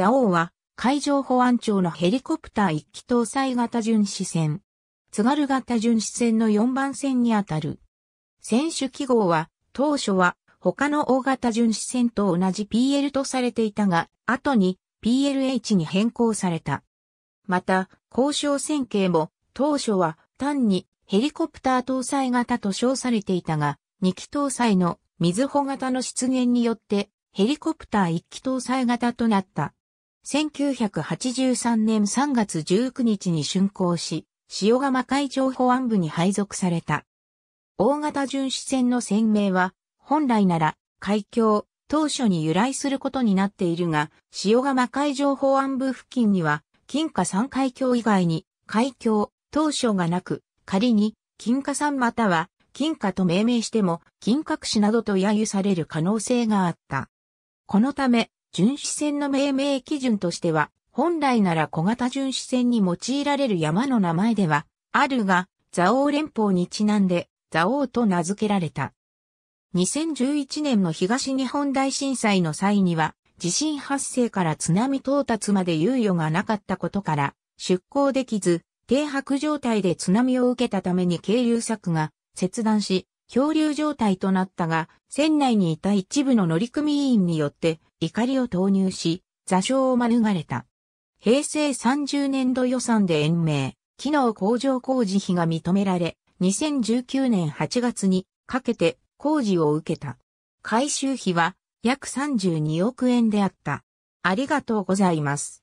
蔵王は海上保安庁のヘリコプター1機搭載型巡視船。津軽型巡視船の4番線にあたる。選手記号は当初は他の大型巡視船と同じ PL とされていたが、後に PLH に変更された。また、交渉線形も当初は単にヘリコプター搭載型と称されていたが、2機搭載の水穂型の出現によってヘリコプター1機搭載型となった。1983年3月19日に竣工し、塩釜海上保安部に配属された。大型巡視船の船名は、本来なら、海峡、当初に由来することになっているが、塩釜海上保安部付近には、金華山海峡以外に、海峡、当初がなく、仮に、金華山または、金華と命名しても、金閣市などと揶揄される可能性があった。このため、巡視船の命名基準としては、本来なら小型巡視船に用いられる山の名前では、あるが、オ王連邦にちなんで、オ王と名付けられた。2011年の東日本大震災の際には、地震発生から津波到達まで猶予がなかったことから、出港できず、停泊状態で津波を受けたために経由策が切断し、漂流状態となったが、船内にいた一部の乗組員によって怒りを投入し、座礁を免れた。平成30年度予算で延命、機能向上工事費が認められ、2019年8月にかけて工事を受けた。回収費は約32億円であった。ありがとうございます。